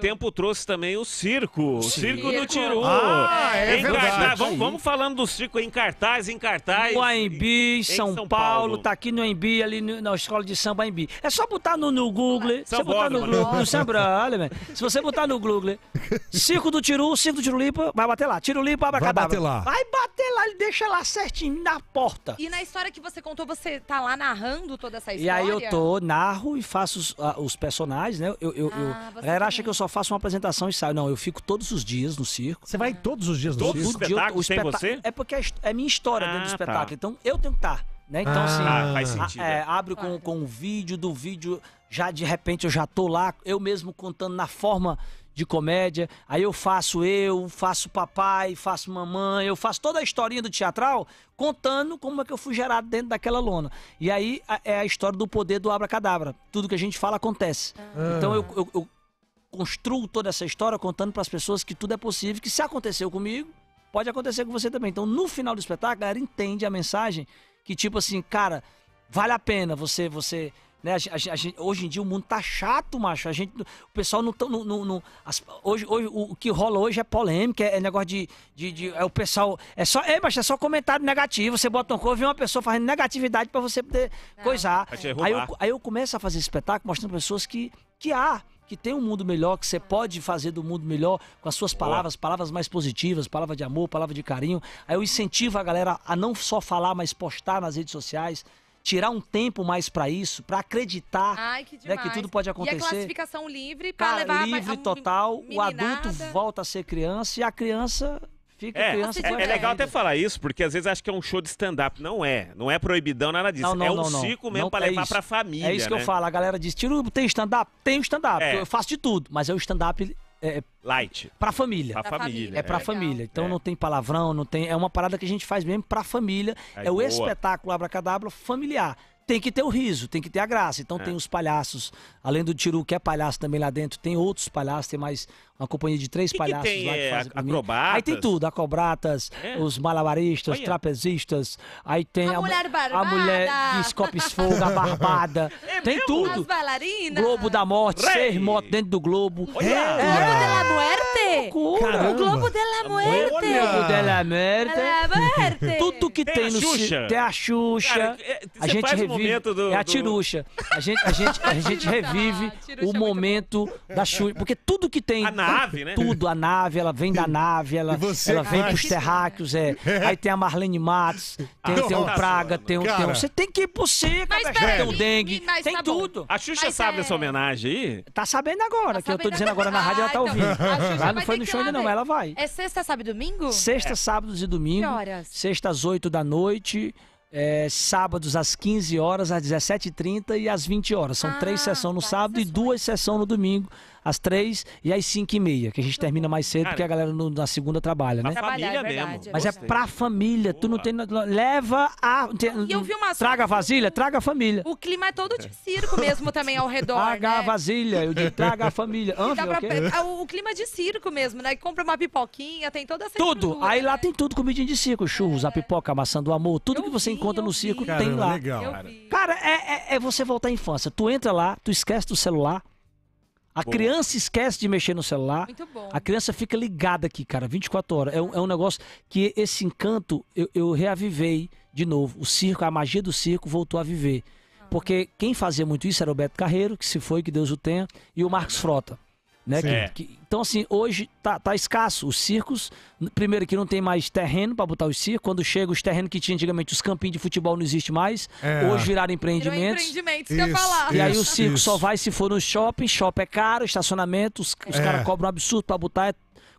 tempo trouxe também o circo. O circo, circo do Tiru. Ah, é em verdade. Cartaz, vamos, vamos, falando do circo em cartaz, em cartaz. No Aembi, São, São Paulo, Paulo, tá aqui no Aembi, ali no, na escola de samba Aembi. É só botar no, no Google. se você botar no, Google, no Sambra, olha, se você botar no Google, circo do Tiru, circo do Tirulipa, vai bater lá. Tirulipa, abacadabra. Vai bater lá. Vai bater lá, ele deixa lá certinho na porta. E na história que você contou, você tá lá narrando toda essa história? E aí eu tô, narro e faço os, a, ah, os personagens, né? Eu, eu, ah, eu a galera tá acha que eu só faço uma apresentação e saio. Não, eu fico todos os dias no circo. Você vai todos os dias no todos circo? Todos os espetáculos tem você? É porque é, é minha história ah, dentro do ah, tá. espetáculo. Tá. Então eu tenho que estar. Tá, né? Então, ah, assim, ah, faz sentido. É, abre com, com um vídeo, do vídeo já de repente eu já tô lá, eu mesmo contando na forma de comédia. Aí eu faço eu, faço papai, faço mamãe, eu faço toda a historinha do teatral contando como é que eu fui gerado dentro daquela lona. E aí a, é a história do poder do abracadabra. Tudo que a gente fala acontece. Ah. Então eu, eu, eu construo toda essa história contando para as pessoas que tudo é possível, que se aconteceu comigo, pode acontecer com você também. Então, no final do espetáculo, a galera entende a mensagem que tipo assim, cara, vale a pena você você né? A, a, a, hoje em dia o mundo tá chato, macho. A gente, o pessoal não tá. No, no, no as, hoje, hoje, o, o, que rola hoje é polêmica, é, é negócio de, de, de, É o pessoal. É só, é, macho, é só comentário negativo. Você bota uma e vê uma pessoa fazendo negatividade para você poder não. coisar. É. Aí eu, aí eu começo a fazer espetáculo mostrando pessoas que, que há que tem um mundo melhor, que você pode fazer do mundo melhor com as suas palavras, palavras mais positivas, palavra de amor, palavra de carinho. Aí eu incentivo a galera a não só falar, mas postar nas redes sociais tirar um tempo mais para isso, para acreditar Ai, que, né, que, tudo pode é acontecer. E a classificação livre para levar livre a, total, o adulto volta a ser criança e a criança Fica é, criança, é, é, legal até falar isso, porque às vezes acha que é um show de stand-up. Não é. Não é proibidão, nada disso. Não, não, é um não, mesmo pra é levar para pra família. É isso que né? eu falo. A galera diz: Tiro, tem stand-up? Tem stand-up. É. Eu faço de tudo, mas é o stand-up é, é, Light. Pra família. Pra, família. É pra é. família. Então é. não tem palavrão, não tem. É uma parada que a gente faz mesmo pra família. É, é o espetáculo abracadabra familiar. Tem que ter o riso, tem que ter a graça. Então é. tem os palhaços. Além do Tiru, que é palhaço também lá dentro, tem outros palhaços, tem mais uma companhia de três que palhaços que tem, lá que é, fazem é, acrobatas. Aí tem tudo, acrobatas, é. os malabaristas, Olha. trapezistas, aí tem a, a, mulher barbada. A mulher de barbada. É tem mesmo? tudo. As bailarinas. Globo da morte, Rei. seis motos dentro do globo. Olha. É. Globo é. da morte. O Globo da muerte O Globo da muerte Tudo que tem, tem no... Xuxa. Tem a Xuxa. Cara, é, a gente revive. Do, é a Tiruxa. Do... A gente, a gente, a gente revive ah, o momento da Xuxa. Porque tudo que tem... A nave, né? Tudo, a nave, ela vem da nave, ela, ela vem pros terráqueos, é. é. Aí tem a Marlene Matos, tem, ah, tem o tá. Praga, tem o, tem o. Você tem que ir pro seco, mas, peraí, tem o dengue, tá tem tá tudo. A Xuxa mas sabe é... dessa homenagem aí? Tá sabendo agora, tá que sabendo eu tô dizendo agora na rádio, ela tá ouvindo. Então, ela não foi no show ainda, não, ela vai. É sexta, sábado e domingo? Sexta, é. sábados e domingo. Que horas? Sexta às 8 da noite. É, sábados às 15 horas, às 17h30 e às 20 horas. São ah, três sessões no sábado sessões. e duas sessões no domingo às três e às cinco e meia, que a gente termina mais cedo, Cara, porque a galera no, na segunda trabalha, né? família é verdade, mesmo. É Mas é pra família, tu não tem. Leva a. E eu vi uma Traga a vasilha, traga a família. O clima é todo de circo mesmo também ao redor, Traga né? a vasilha, eu digo, traga a família. o Dá pra- é o, de circo mesmo, né? Compra uma pipoquinha, tem toda essa Tudo. Aí lá né? tem tudo, comidinha de circo, churros, a é. pipoca, a maçã do amor, tudo Eu que você vi, encontra no circo tem lá. legal. Cara, é, é- é você voltar à infância. Tu entra lá, tu esquece do celular, a Boa. criança esquece de mexer no celular. Muito bom. A criança fica ligada aqui, cara, 24 horas. É um, é um negócio que esse encanto eu, eu reavivei de novo. O circo, a magia do circo voltou a viver. Ah. Porque quem fazia muito isso era o Beto Carreiro, que se foi, que Deus o tenha, e o Marcos Frota. Né? Que, é. que, então, assim, hoje tá, tá escasso. Os circos, primeiro que não tem mais terreno para botar os circos. Quando chega os terrenos que tinha antigamente, os campinhos de futebol não existe mais. É. Hoje viraram empreendimentos. Virou empreendimentos, isso, falar. E aí o circo só vai se for no shopping, shopping é caro, estacionamento, os, os é. caras cobram um absurdo para botar, é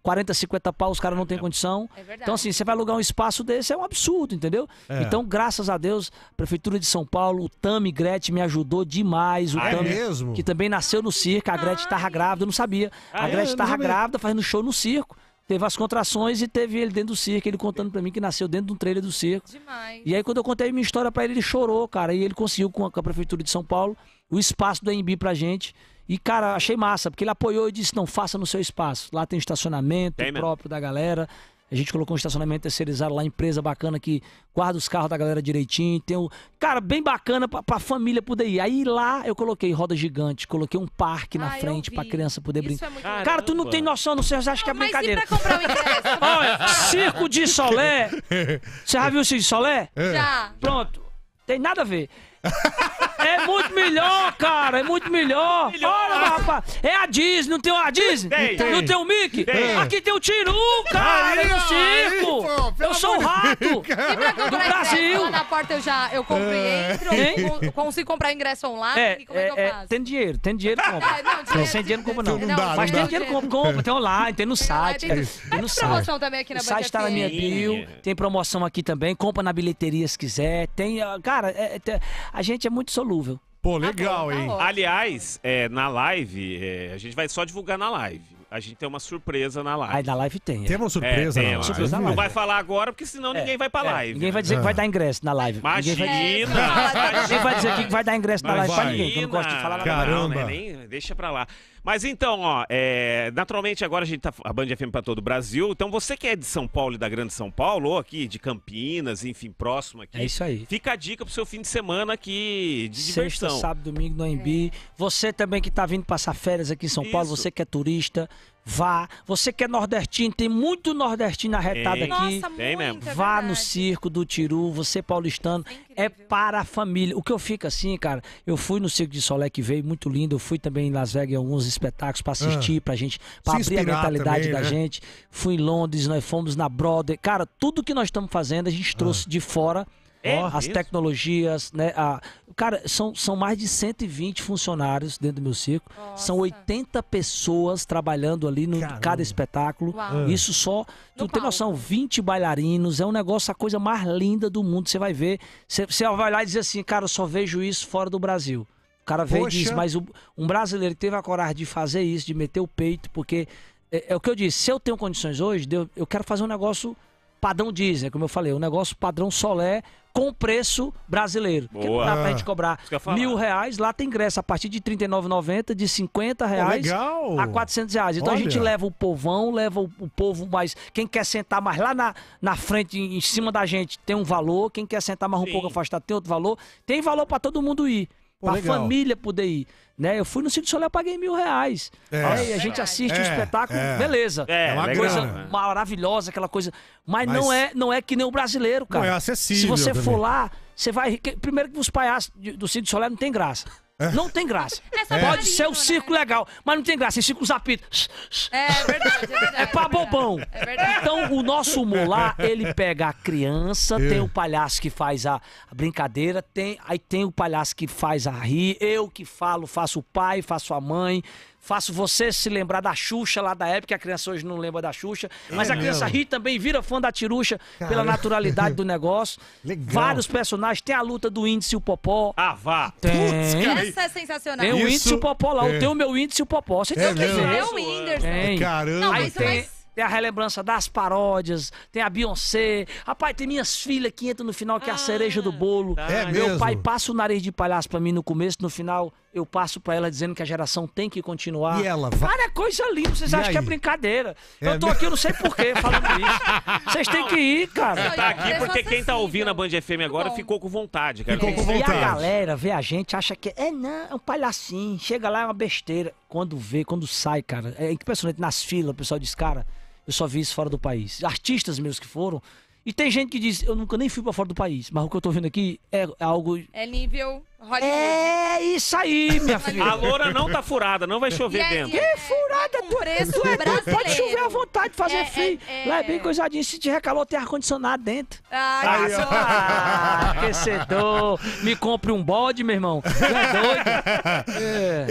40, 50 pau, os caras não têm é. condição. É então, assim, você vai alugar um espaço desse, é um absurdo, entendeu? É. Então, graças a Deus, Prefeitura de São Paulo, o Tami Gretchen me ajudou demais. O ah, é Tami, é mesmo? Que também nasceu no circo, a Gretchen estava grávida, eu não sabia. Ah, a Gretchen estava é, grávida fazendo show no circo teve as contrações e teve ele dentro do circo, ele contando para mim que nasceu dentro de um trailer do circo. Demais. E aí quando eu contei minha história para ele, ele chorou, cara, e ele conseguiu com a, com a, prefeitura de São Paulo o espaço do AMB pra gente. E cara, achei massa, porque ele apoiou e disse: "Não faça no seu espaço. Lá tem estacionamento tem próprio da galera. A gente colocou um estacionamento terceirizado lá, empresa bacana que guarda os carros da galera direitinho. Tem um. Cara, bem bacana pra, pra família poder ir. Aí lá eu coloquei roda gigante, coloquei um parque na ah, frente pra criança poder brincar. É cara, tu não tem noção, não sei, você acha que é brincadeira. Mas e pra comprar um ingresso? Olha, circo de Solé. Você já viu o circo de Solé? Já. Pronto. Tem nada a ver. É muito melhor, cara. É muito melhor. É Olha, rapaz. É a Disney. Não tem a Disney? Tem. Não tem o Mickey? Tem. Aqui tem o Tiru, cara. Aí, é no circo. Aí, pô, eu sou o rato. do Brasil. Lá na porta eu já eu comprei. É. Entro, eu consigo comprar ingresso online. É, como é, que é, eu é, faço? Tem dinheiro, tem dinheiro. Compra. não, não Sem dinheiro não compra, não. não, não dá, mas não tem dá. dinheiro compra, compra. Tem online, tem no site. Tem, tem no site. promoção também aqui na O site tá na minha bio, tem promoção aqui também. Compra na bilheteria se quiser. Tem, ah, cara, é, é, tem, a gente é muito solúvel. Pô, legal, tá hein? Aliás, é, na live, é, a gente vai só divulgar na live a gente tem uma surpresa na live. Aí na live tem. É. Tem uma surpresa, é, tem, na, surpresa na live. Não vai falar agora, porque senão é, ninguém vai pra é, live. Ninguém vai dizer que vai dar ingresso na live. Imagina! Ninguém vai, ninguém vai dizer que vai dar ingresso na live pra ninguém, que eu não gosto de falar nada. Caramba! Não, né? Nem, deixa pra lá. Mas então, ó, é, naturalmente agora a gente tá a Band FM para tá todo o Brasil. Então você que é de São Paulo e da Grande São Paulo, ou aqui de Campinas, enfim, próximo aqui. É isso aí. Fica a dica pro seu fim de semana aqui de Sexta, diversão. sábado, domingo no Embi. É. Você também que tá vindo passar férias aqui em São Paulo, você que é turista, Vá. Você que é nordestino, tem muito nordestino arretado tem. aqui. Nossa, tem mesmo. Vá no circo do Tiru, você paulistano. É, é, para a família. O que eu fico assim, cara, eu fui no circo de Solé que veio, muito lindo. Eu fui também em Las Vegas em alguns espetáculos para assistir, ah, pra gente, pra abrir a mentalidade também, da né? gente. Fui em Londres, nós fomos na Broadway. Cara, tudo que nós estamos fazendo, a gente ah. trouxe de fora é as mesmo? tecnologias, né? A, cara, são, são mais de 120 funcionários dentro do meu circo. Nossa. São 80 pessoas trabalhando ali no Caramba. cada espetáculo. Uau. Isso só. No tu palco. tem noção, 20 bailarinos, é um negócio, a coisa mais linda do mundo. Você vai ver. Você, vai lá e diz assim, cara, eu só vejo isso fora do Brasil. O cara vem e diz, mas o, um brasileiro teve a coragem de fazer isso, de meter o peito, porque. É, é o que eu disse, se eu tenho condições hoje, eu, eu quero fazer um negócio padrão diesel, é como eu falei, um negócio padrão solé com preço brasileiro. É Boa. Que não dá pra ah. gente cobrar mil reais, lá tem ingresso a partir de R$ 39,90, de 50 reais oh, a 400 reais. Então Olha. a gente leva o povão, leva o, povo mais. Quem quer sentar mais lá na, na frente, em, em cima da gente, tem um valor. Quem quer sentar mais Sim. um pouco afastado, tem outro valor. Tem valor para todo mundo ir. Pô, pra legal. família poder ir. Né? Eu fui no Circo Soleil, paguei mil reais. É. Aí a gente é. assiste o é. um espetáculo, é. beleza. É, é uma legal. coisa né? maravilhosa, aquela coisa. Mas, Mas, Não, é, não é que nem o brasileiro, cara. Não é acessível. Se você for lá, você vai. Primeiro que os palhaços do Cid Soleil não tem graça. É. Não tem graça. É. Pode ser o né? circo legal, mas não tem graça. Esse circo os é, é, verdade, é verdade. É pra bobão. É verdade. Então, o nosso humor lá, ele pega a criança, é. tem o palhaço que faz a brincadeira, tem, aí tem o palhaço que faz a rir, eu que falo, faço o pai, faço a mãe Faço você se lembrar da Xuxa lá da época, a criança hoje não lembra da Xuxa. Mas é, a criança ri também, vira fã da Tiruxa Caramba. pela naturalidade do negócio. Legal. Vários personagens, tem a luta do índice e o Popó. Ah, vá. Tem. Putz, cara. Essa é sensacional. Tem o isso... índice e o Popó lá, é. tem o meu índice e o Popó. Você é tem é, o que é o Whindersson. Tem. Caramba. Não, Aí tem... Mas tem a relembrança das paródias, tem a Beyoncé. Rapaz, tem minhas filhas que entram no final, que é a ah. cereja do bolo. É meu mesmo? pai passa o nariz de palhaço pra mim no começo, no final eu passo para ela dizendo que a geração tem que continuar. E ela vai. Cara, é coisa linda, vocês e acham aí? que é brincadeira. É, eu tô aqui, eu não sei porquê, falando isso. Vocês têm que ir, cara. Tá aqui é porque quem tá ouvindo a Band FM agora ficou com vontade, cara. Ficou com vontade. E a galera vê a gente, acha que é, não, é um palhacinho. Chega lá, é uma besteira. Quando vê, quando sai, cara, é impressionante. Nas filas, o pessoal diz, cara, eu só vi isso fora do país. Artistas meus que foram, e tem gente que diz, eu nunca nem fui para fora do país, mas o que eu tô vendo aqui é, é algo. É nível Hollywood. É isso aí, minha filha. A loura não tá furada, não vai chover dentro. Que é, furada, por tu, preço tu é, brasileiro. Pode chover à vontade, fazer é, é frio. É, é... Lá é bem coisadinho, se te calor, tem ar-condicionado dentro. Ah, aí, ah, aquecedor. Me compre um bode, meu irmão. Tu é doido. É.